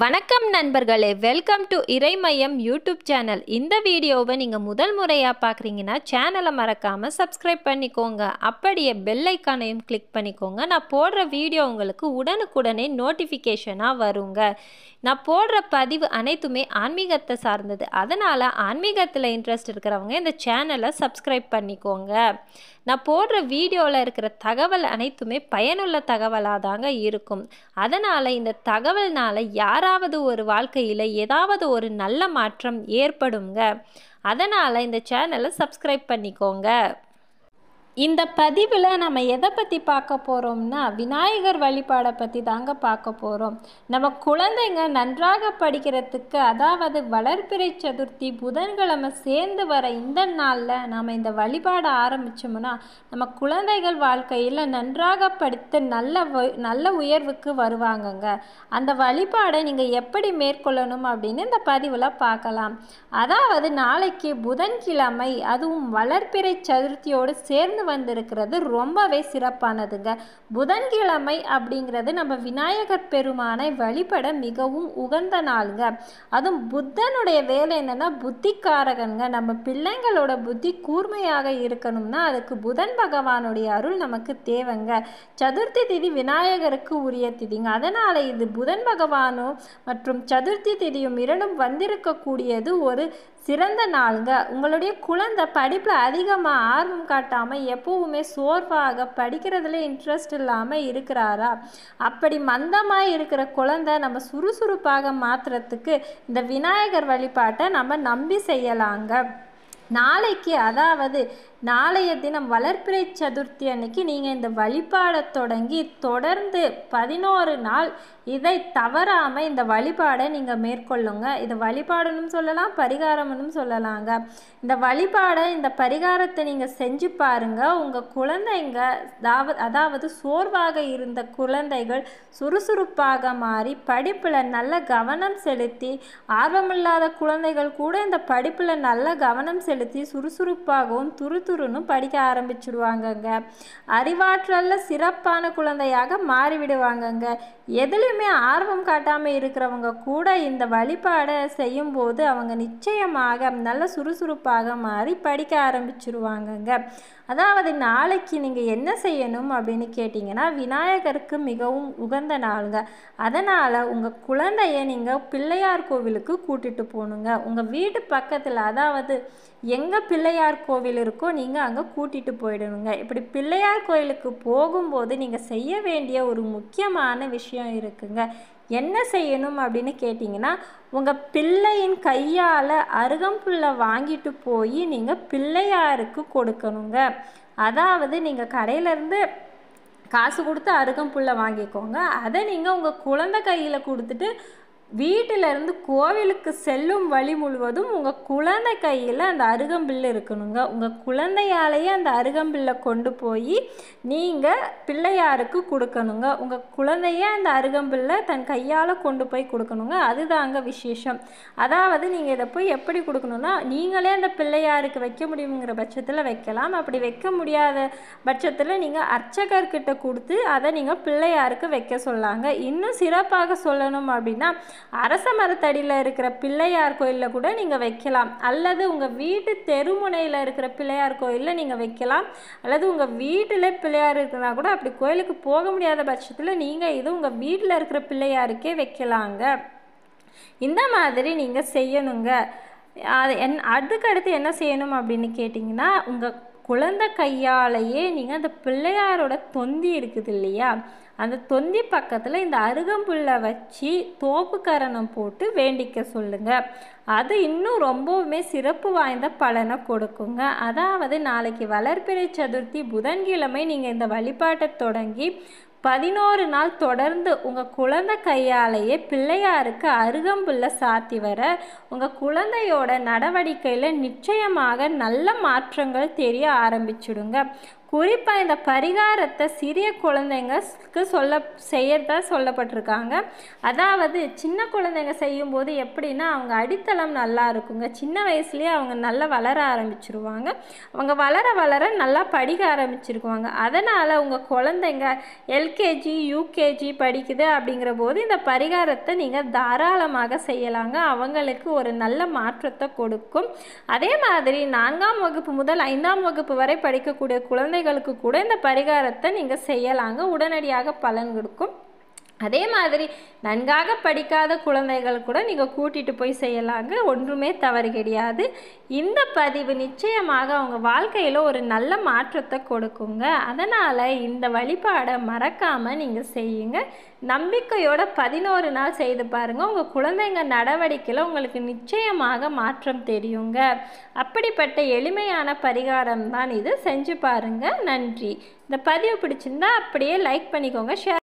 வணக்கம் நண்பர்களே welcome to இறைமையம் யூடியூப் சேனல் இந்த வீடியோவை நீங்கள் முதல் முறையாக பார்க்குறீங்கன்னா சேனலை மறக்காமல் சப்ஸ்கிரைப் பண்ணிக்கோங்க அப்படியே பெல்லைக்கானையும் கிளிக் பண்ணிக்கோங்க நான் போடுற வீடியோ உங்களுக்கு உடனுக்குடனே நோட்டிஃபிகேஷனாக வருங்க நான் போடுற பதிவு அனைத்துமே ஆன்மீகத்தை சார்ந்தது அதனால் ஆன்மீகத்தில் இன்ட்ரெஸ்ட் இருக்கிறவங்க இந்த சேனலை சப்ஸ்கிரைப் பண்ணிக்கோங்க நான் போடுற வீடியோவில் இருக்கிற தகவல் அனைத்துமே பயனுள்ள தகவலாக தாங்க இருக்கும் அதனால் இந்த தகவல்னால் யார் யாராவது ஒரு வாழ்க்கையில் ஏதாவது ஒரு நல்ல மாற்றம் ஏற்படுங்க அதனால் இந்த சேனலை சப்ஸ்கிரைப் பண்ணிக்கோங்க இந்த பதிவில் நம்ம எதை பற்றி பார்க்க போகிறோம்னா விநாயகர் வழிபாடை பற்றி தாங்க பார்க்க போகிறோம் நம்ம குழந்தைங்க நன்றாக படிக்கிறதுக்கு அதாவது வளர்பிறை சதுர்த்தி புதன்கிழமை சேர்ந்து வர இந்த நாளில் நாம் இந்த வழிபாடை ஆரம்பித்தோம்னா நம்ம குழந்தைகள் வாழ்க்கையில் நன்றாக படித்து நல்ல நல்ல உயர்வுக்கு வருவாங்கங்க அந்த வழிபாடை நீங்கள் எப்படி மேற்கொள்ளணும் அப்படின்னு இந்த பதிவில் பார்க்கலாம் அதாவது நாளைக்கு புதன்கிழமை அதுவும் வளர்பிறை சதுர்த்தியோடு சேர்ந்து சேர்ந்து வந்திருக்கிறது ரொம்பவே சிறப்பானதுங்க புதன்கிழமை அப்படிங்கிறது நம்ம விநாயகர் பெருமானை வழிபட மிகவும் உகந்த நாளுங்க அதுவும் புத்தனுடைய வேலை என்னன்னா புத்திக்காரகங்க நம்ம பிள்ளைங்களோட புத்தி கூர்மையாக இருக்கணும்னா அதுக்கு புதன் பகவானுடைய அருள் நமக்கு தேவைங்க சதுர்த்தி திதி விநாயகருக்கு உரிய திதிங்க அதனால் இது புதன் பகவானும் மற்றும் சதுர்த்தி திதியும் இரண்டும் வந்திருக்கக்கூடியது ஒரு சிறந்த நாளுங்க உங்களுடைய குழந்தை படிப்பில் அதிகமாக ஆர்வம் காட்டாமல் எப்போவுமே சோர்வாக படிக்கிறதுல இன்ட்ரெஸ்ட் இல்லாமல் இருக்கிறாரா அப்படி மந்தமாக இருக்கிற குழந்தை நம்ம சுறுசுறுப்பாக மாற்றுறதுக்கு இந்த விநாயகர் வழிபாட்டை நம்ம நம்பி செய்யலாங்க நாளைக்கு அதாவது நாளைய தினம் வளர்ப்பிறை சதுர்த்தி அன்னைக்கு நீங்கள் இந்த வழிபாட தொடங்கி தொடர்ந்து பதினோரு நாள் இதை தவறாமல் இந்த வழிபாடை நீங்கள் மேற்கொள்ளுங்க இதை வழிபாடுன்னு சொல்லலாம் பரிகாரம்னு சொல்லலாங்க இந்த வழிபாடை இந்த பரிகாரத்தை நீங்கள் செஞ்சு பாருங்கள் உங்கள் குழந்தைங்க அதாவது சோர்வாக இருந்த குழந்தைகள் சுறுசுறுப்பாக மாறி படிப்பில் நல்ல கவனம் செலுத்தி ஆர்வமில்லாத குழந்தைகள் கூட இந்த படிப்பில் நல்ல கவனம் செலுத்தி சுறுசுறுப்பாகவும் துரு துருதுருன்னு படிக்க ஆரம்பிச்சுடுவாங்கங்க அறிவாற்றலில் சிறப்பான குழந்தையாக மாறிவிடுவாங்கங்க எதுலேயுமே ஆர்வம் காட்டாமல் இருக்கிறவங்க கூட இந்த வழிபாடை செய்யும்போது அவங்க நிச்சயமாக நல்ல சுறுசுறுப்பாக மாறி படிக்க ஆரம்பிச்சுருவாங்கங்க அதாவது நாளைக்கு நீங்கள் என்ன செய்யணும் அப்படின்னு கேட்டிங்கன்னா விநாயகருக்கு மிகவும் உகந்த நாளுங்க அதனால் உங்கள் குழந்தைய நீங்கள் பிள்ளையார் கோவிலுக்கு கூட்டிகிட்டு போகணுங்க உங்கள் வீட்டு பக்கத்தில் அதாவது எங்கே பிள்ளையார் கோவில் இருக்கோ நீங்கள் அங்கே கூட்டிகிட்டு போயிடணுங்க இப்படி பிள்ளையார் கோயிலுக்கு போகும்போது நீங்கள் செய்ய வேண்டிய ஒரு முக்கியமான விஷயம் இருக்குங்க என்ன செய்யணும் அப்படின்னு கேட்டிங்கன்னா உங்கள் பிள்ளையின் கையால் அருகம்புல்லை வாங்கிட்டு போய் நீங்கள் பிள்ளையாருக்கு கொடுக்கணுங்க அதாவது நீங்கள் கடையிலேருந்து காசு கொடுத்து அருகம்புல்லை வாங்கிக்கோங்க அதை நீங்கள் உங்கள் குழந்த கையில் கொடுத்துட்டு இருந்து கோவிலுக்கு செல்லும் வழி முழுவதும் உங்கள் குழந்தை கையில் அந்த அருகம்பில் இருக்கணுங்க உங்கள் குழந்தையாலேயே அந்த அருகம்பில்லை கொண்டு போய் நீங்கள் பிள்ளையாருக்கு கொடுக்கணுங்க உங்கள் குழந்தைய அந்த அருகம்பில்லை தன் கையால் கொண்டு போய் கொடுக்கணுங்க அதுதாங்க விசேஷம் அதாவது நீங்கள் இதை போய் எப்படி கொடுக்கணும்னா நீங்களே அந்த பிள்ளையாருக்கு வைக்க முடியுங்கிற பட்சத்தில் வைக்கலாம் அப்படி வைக்க முடியாத பட்சத்தில் நீங்கள் அர்ச்சகர்கிட்ட கொடுத்து அதை நீங்கள் பிள்ளையாருக்கு வைக்க சொல்லாங்க இன்னும் சிறப்பாக சொல்லணும் அப்படின்னா அரச மரத்தடியில் இருக்கிற பிள்ளையார் கோயிலில் கூட நீங்கள் வைக்கலாம் அல்லது உங்கள் வீட்டு தெருமுனையில் இருக்கிற பிள்ளையார் கோயிலில் நீங்கள் வைக்கலாம் அல்லது உங்கள் வீட்டில் பிள்ளையார் இருக்குன்னா கூட அப்படி கோயிலுக்கு போக முடியாத பட்சத்தில் நீங்கள் இது உங்கள் வீட்டில் இருக்கிற பிள்ளையாருக்கே வைக்கலாங்க இந்த மாதிரி நீங்கள் செய்யணுங்க அது என் அதுக்கடுத்து என்ன செய்யணும் அப்படின்னு கேட்டிங்கன்னா உங்கள் குழந்தை கையாலேயே நீங்கள் அந்த பிள்ளையாரோட தொந்தி இருக்குது இல்லையா அந்த தொந்தி பக்கத்தில் இந்த அருகம்புல்லை வச்சு தோப்புக்கரணம் போட்டு வேண்டிக்க சொல்லுங்கள் அது இன்னும் ரொம்பவுமே சிறப்பு வாய்ந்த பலனை கொடுக்குங்க அதாவது நாளைக்கு வளர்பிறை சதுர்த்தி புதன்கிழமை நீங்கள் இந்த வழிபாட்டை தொடங்கி பதினோரு நாள் தொடர்ந்து உங்கள் குழந்தை கையாலேயே பிள்ளையாருக்கு அருகம்புல்ல சாத்தி வர உங்கள் குழந்தையோட நடவடிக்கையில் நிச்சயமாக நல்ல மாற்றங்கள் தெரிய ஆரம்பிச்சுடுங்க குறிப்பாக இந்த பரிகாரத்தை சிறிய குழந்தைங்களுக்கு சொல்ல செய்யறதா சொல்லப்பட்டிருக்காங்க அதாவது சின்ன குழந்தைங்க செய்யும்போது எப்படின்னா அவங்க அடித்தளம் நல்லா இருக்குங்க சின்ன வயசுலேயே அவங்க நல்லா வளர ஆரம்பிச்சிருவாங்க அவங்க வளர வளர நல்லா படிக்க ஆரம்பிச்சிருக்குவாங்க அதனால் உங்கள் குழந்தைங்க எல்கேஜி யூகேஜி படிக்குது அப்படிங்கிற போது இந்த பரிகாரத்தை நீங்கள் தாராளமாக செய்யலாங்க அவங்களுக்கு ஒரு நல்ல மாற்றத்தை கொடுக்கும் அதே மாதிரி நான்காம் வகுப்பு முதல் ஐந்தாம் வகுப்பு வரை படிக்கக்கூடிய குழந்தை குழந்தைகளுக்கு கூட இந்த பரிகாரத்தை நீங்கள் செய்யலாங்க உடனடியாக பலன் கொடுக்கும் அதே மாதிரி நன்காக படிக்காத குழந்தைகள் கூட நீங்கள் கூட்டிகிட்டு போய் செய்யலாங்க ஒன்றுமே தவறு கிடையாது இந்த பதிவு நிச்சயமாக அவங்க வாழ்க்கையில் ஒரு நல்ல மாற்றத்தை கொடுக்குங்க அதனால் இந்த வழிபாடை மறக்காமல் நீங்கள் செய்யுங்க நம்பிக்கையோட பதினோரு நாள் செய்து பாருங்கள் உங்கள் குழந்தைங்க நடவடிக்கையில் உங்களுக்கு நிச்சயமாக மாற்றம் தெரியுங்க அப்படிப்பட்ட எளிமையான பரிகாரம் தான் இது செஞ்சு பாருங்கள் நன்றி இந்த பதிவு பிடிச்சிருந்தா அப்படியே லைக் பண்ணிக்கோங்க ஷேர்